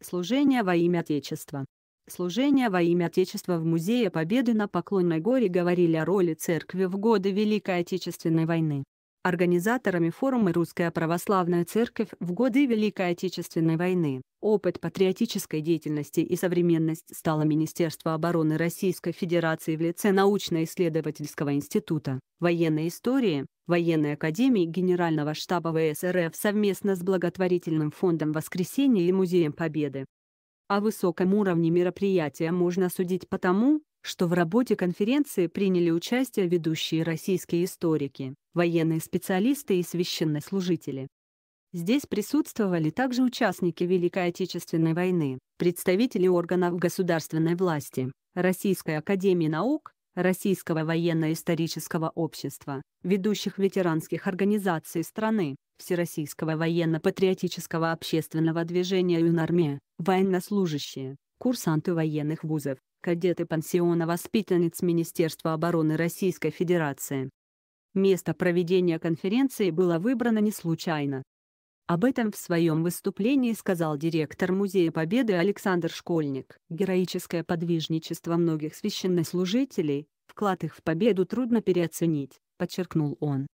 Служение во имя Отечества. Служение во имя Отечества в Музее Победы на Поклонной горе говорили о роли церкви в годы Великой Отечественной войны организаторами форума «Русская православная церковь» в годы Великой Отечественной войны. Опыт патриотической деятельности и современность стало Министерство обороны Российской Федерации в лице научно-исследовательского института, военной истории, военной академии Генерального штаба ВСРФ совместно с благотворительным фондом «Воскресенье» и Музеем Победы. О высоком уровне мероприятия можно судить потому, что в работе конференции приняли участие ведущие российские историки, военные специалисты и священнослужители. Здесь присутствовали также участники Великой Отечественной войны, представители органов государственной власти, Российской Академии наук, Российского военно-исторического общества, ведущих ветеранских организаций страны, Всероссийского военно-патриотического общественного движения «Юнармия», военнослужащие, курсанты военных вузов, кадеты пансиона воспитанниц Министерства обороны Российской Федерации. Место проведения конференции было выбрано не случайно. Об этом в своем выступлении сказал директор Музея Победы Александр Школьник. Героическое подвижничество многих священнослужителей, вклад их в победу трудно переоценить, подчеркнул он.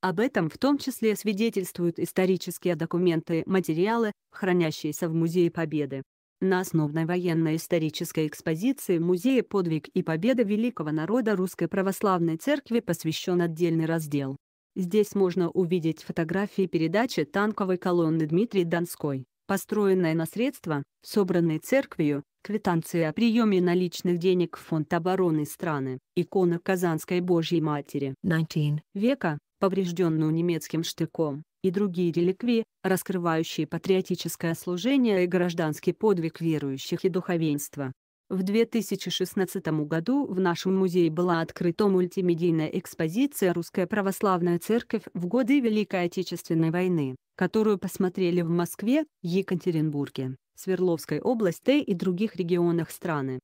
Об этом в том числе свидетельствуют исторические документы и материалы, хранящиеся в Музее Победы. На основной военно-исторической экспозиции Музея «Подвиг и победа великого народа Русской Православной Церкви» посвящен отдельный раздел. Здесь можно увидеть фотографии передачи танковой колонны Дмитрий Донской, построенной на средства, собранные церковью, квитанции о приеме наличных денег в фонд обороны страны, икона Казанской Божьей Матери 19 века, поврежденную немецким штыком, и другие реликвии, раскрывающие патриотическое служение и гражданский подвиг верующих и духовенства. В 2016 году в нашем музее была открыта мультимедийная экспозиция «Русская православная церковь в годы Великой Отечественной войны», которую посмотрели в Москве, Екатеринбурге, Свердловской области и других регионах страны.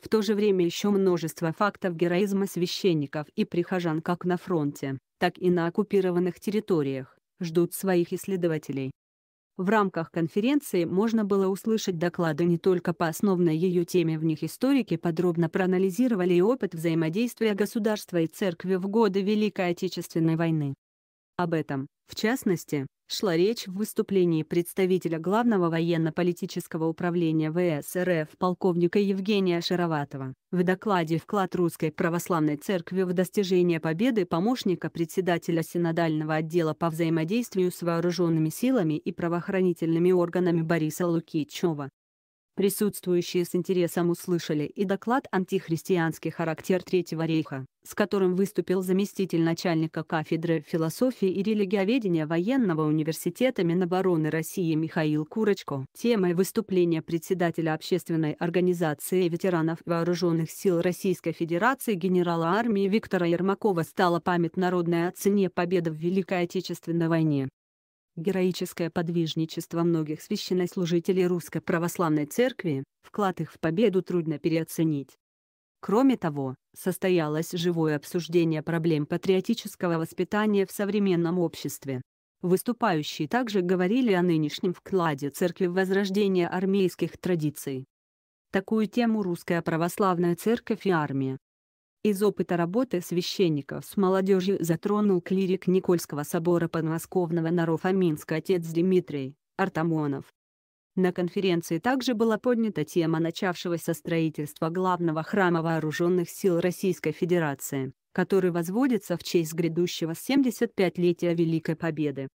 В то же время еще множество фактов героизма священников и прихожан как на фронте, так и на оккупированных территориях ждут своих исследователей. В рамках конференции можно было услышать доклады не только по основной ее теме, в них историки подробно проанализировали и опыт взаимодействия государства и церкви в годы Великой Отечественной войны. Об этом, в частности, шла речь в выступлении представителя Главного военно-политического управления ВС РФ полковника Евгения Шароватова. В докладе «Вклад Русской Православной Церкви в достижение победы» помощника председателя Синодального отдела по взаимодействию с вооруженными силами и правоохранительными органами Бориса Лукичева Присутствующие с интересом услышали и доклад «Антихристианский характер Третьего рейха», с которым выступил заместитель начальника кафедры философии и религиоведения Военного университета Минобороны России Михаил Курочко. Темой выступления председателя общественной организации ветеранов вооруженных сил Российской Федерации генерала армии Виктора Ермакова стала память народной о цене победы в Великой Отечественной войне героическое подвижничество многих священнослужителей Русской Православной Церкви, вклад их в победу трудно переоценить. Кроме того, состоялось живое обсуждение проблем патриотического воспитания в современном обществе. Выступающие также говорили о нынешнем вкладе Церкви в возрождение армейских традиций. Такую тему Русская Православная Церковь и Армия из опыта работы священников с молодежью затронул клирик Никольского собора подмосковного Нарофа Минска отец Дмитрий Артамонов. На конференции также была поднята тема начавшегося строительства главного храма Вооруженных сил Российской Федерации, который возводится в честь грядущего 75-летия Великой Победы.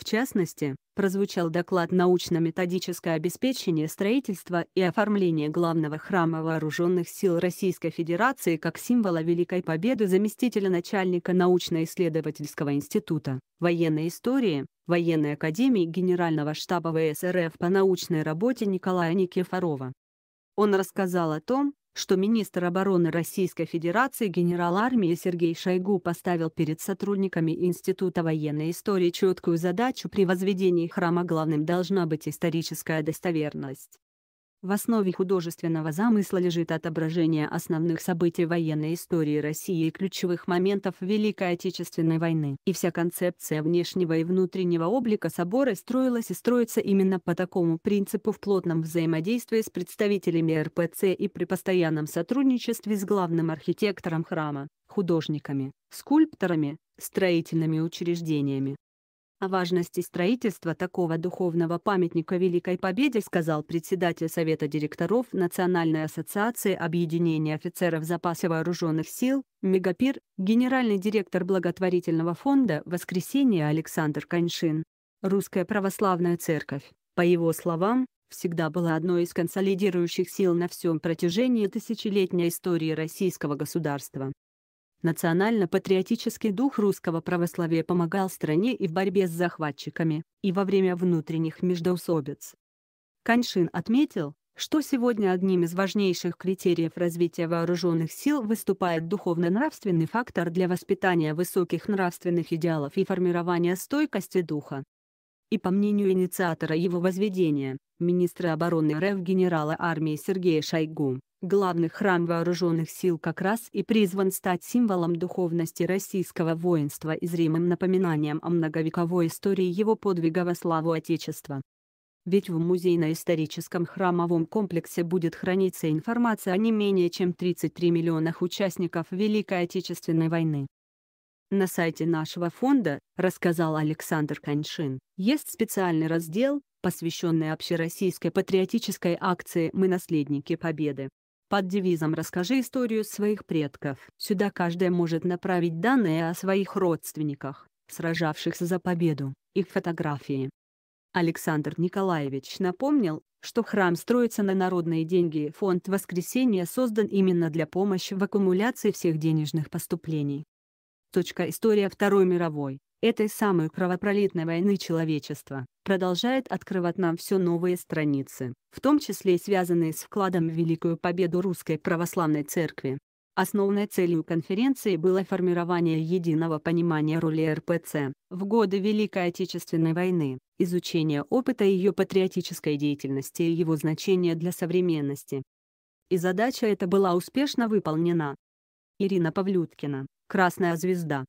В частности, прозвучал доклад «Научно-методическое обеспечение строительства и оформления главного храма Вооруженных сил Российской Федерации как символа Великой Победы заместителя начальника научно-исследовательского института военной истории Военной академии Генерального штаба ВСРФ по научной работе Николая Никифорова. Он рассказал о том, что министр обороны Российской Федерации генерал армии Сергей Шойгу поставил перед сотрудниками Института военной истории четкую задачу при возведении храма главным должна быть историческая достоверность. В основе художественного замысла лежит отображение основных событий военной истории России и ключевых моментов Великой Отечественной войны. И вся концепция внешнего и внутреннего облика собора строилась и строится именно по такому принципу в плотном взаимодействии с представителями РПЦ и при постоянном сотрудничестве с главным архитектором храма, художниками, скульпторами, строительными учреждениями, о важности строительства такого духовного памятника Великой Победе сказал председатель Совета директоров Национальной ассоциации объединения офицеров запаса вооруженных сил Мегапир, генеральный директор благотворительного фонда «Воскресенье» Александр Коньшин. Русская православная церковь, по его словам, всегда была одной из консолидирующих сил на всем протяжении тысячелетней истории российского государства. Национально-патриотический дух русского православия помогал стране и в борьбе с захватчиками, и во время внутренних междоусобиц. Каньшин отметил, что сегодня одним из важнейших критериев развития вооруженных сил выступает духовно-нравственный фактор для воспитания высоких нравственных идеалов и формирования стойкости духа и по мнению инициатора его возведения, министра обороны РФ генерала армии Сергея Шойгу, главный храм вооруженных сил как раз и призван стать символом духовности российского воинства и зримым напоминанием о многовековой истории его подвига во славу Отечества. Ведь в музейно-историческом храмовом комплексе будет храниться информация о не менее чем 33 миллионах участников Великой Отечественной войны. На сайте нашего фонда, рассказал Александр Коньшин, есть специальный раздел, посвященный общероссийской патриотической акции «Мы наследники Победы». Под девизом «Расскажи историю своих предков». Сюда каждая может направить данные о своих родственниках, сражавшихся за победу, их фотографии. Александр Николаевич напомнил, что храм строится на народные деньги и фонд воскресения создан именно для помощи в аккумуляции всех денежных поступлений. Точка история Второй мировой, этой самой кровопролитной войны человечества, продолжает открывать нам все новые страницы, в том числе и связанные с вкладом в великую победу Русской Православной Церкви. Основной целью конференции было формирование единого понимания роли РПЦ в годы Великой Отечественной войны, изучение опыта ее патриотической деятельности и его значения для современности. И задача эта была успешно выполнена. Ирина Павлюткина, Красная звезда.